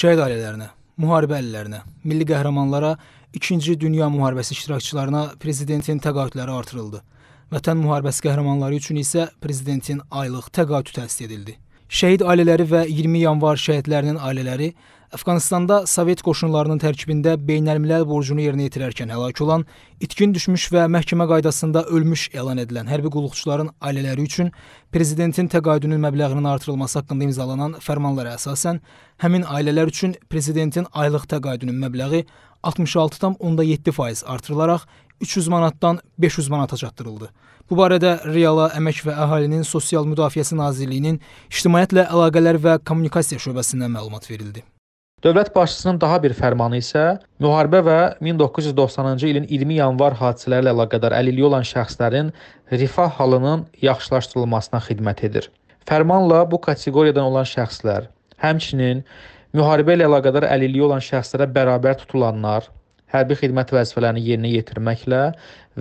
Şəhid ailələrinə, müharibə əllərinə, milli qəhrəmanlara, 2-ci Dünya müharibəsi iştirakçılarına prezidentin təqaüdləri artırıldı. Vətən müharibəsi qəhrəmanları üçün isə prezidentin aylıq təqaüdü təsdiq edildi. Şəhid ailələri və 20 yanvar şəhidlərinin ailələri Əfqanıstanda Sovet qoşunlarının tərkibində beynəlmiləl borcunu yerinə yetirərkən həlak olan, itkin düşmüş və məhkəmə qaydasında ölmüş elan edilən hərbi qulluqçuların ailələri üçün prezidentin təqaüdünün məbləğinin artırılması haqqında imzalanan fərmanlara əsasən həmin ailələr üçün prezidentin aylıq təqaüdünün məbləği 66,7% artırılaraq 300 manatdan 500 manata çatdırıldı. Bu barədə Reala Əmək və Əhalinin Sosial Müdafiəsi Nazirliyinin İctimaiyyətlə Əlaqələr və Kommunikasiya şöbəsindən məlumat verildi. Dövlət başçısının daha bir fərmanı isə müharibə və 1990-cı ilin 20 yanvar hadisələri ilə əlaqədar əlilliyi olan şəxslərin rifah halının yaxşılaşdırılmasına xidmət edir. Fərmanla bu kateqoriyadan olan şəxslər, həmçinin müharibə ilə əlaqədar əlilliyi olan şəxslərə bərabər tutulanlar, hərbi xidmət vəzifələrini yerinə yetirməklə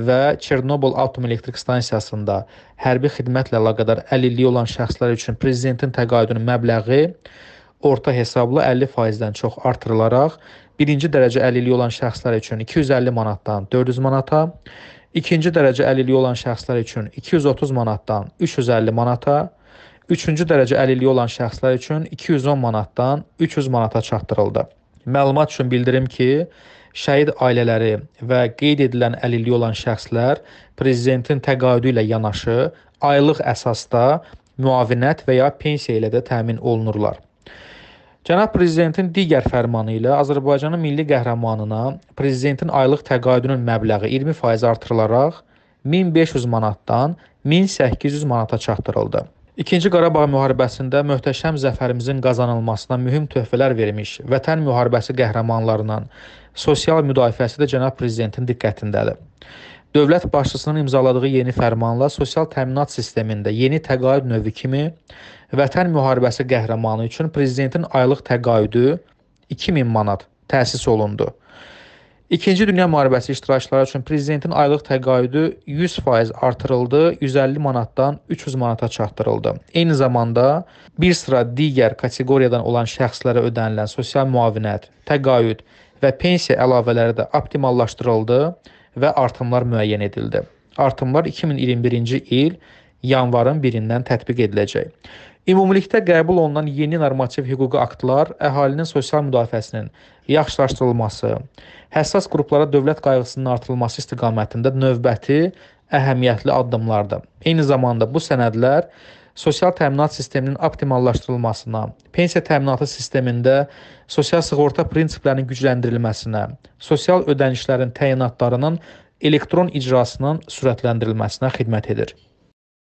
və Çernobıl Atom Elektrik Stansiyasında hərbi xidmətlə əlaqədar əlilliyi olan şəxslər üçün prezidentin təqaüdünün məbləği orta hesabla 50%-dən çox artırılaraq birinci dərəcə əlilliyi olan şəxslər üçün 250 manatdan 400 manata, ikinci dərəcə əlilliyi olan şəxslər üçün 230 manatdan 350 manata, üçüncü dərəcə əlilliyi olan şəxslər üçün 210 manatdan 300 manata çatdırıldı. Məlumat üçün bildirim ki, şəhid ailələri və qeyd edilən əlilliyi olan şəxslər prezidentin təqaüdü ilə yanaşı aylıq əsasda müavinət və ya pensiya ilə də təmin olunurlar. Cənab Prezidentin digər fərmanı ilə Azərbaycanın milli qəhrəmanına Prezidentin aylıq təqaüdünün məbləği 20% artırılaraq 1500 manatdan 1800 manata çatdırıldı. İkinci Qarabağ müharibəsində möhtəşəm zəfərimizin qazanılmasına mühüm töhfələr vermiş Vətən müharibəsi qəhrəmanlarının sosial müdafiəsi də cənab prezidentin diqqətindədir dövlət başçısının imzaladığı yeni fərmanla sosial təminat sistemində yeni təqaüd növü kimi Vətən müharibəsi qəhrəmanı üçün prezidentin aylıq təqaüdü 2000 manat təsis olundu. İkinci Dünya müharibəsi iştirakçıları üçün prezidentin aylıq təqaüdü 100% artırıldı, 150 manatdan 300 manata çatdırıldı. Eyni zamanda bir sıra digər kateqoriyadan olan şəxslərə ödənilən sosial müavinət, təqaüd və pensiya əlavələri də optimallaşdırıldı və artımlar müəyyən edildi. Artımlar 2021-ci il yanvarın 1-dən tətbiq ediləcək. Ümumilikdə qəbul olunan yeni normativ hüquqi aktlar əhalinin sosial müdafiəsinin yaxşılaşdırılması, həssas qruplara dövlət qayğısının artırılması istiqamətində növbəti əhəmiyyətli addımlardır. Eyni zamanda bu sənədlər sosial təminat sisteminin optimallaşdırılmasına, pensiya təminatı sistemində sosial sığorta prinsiplərinin gücləndirilməsinə, sosial ödənişlərin təyinatlarının elektron icrasının sürətləndirilməsinə xidmət edir.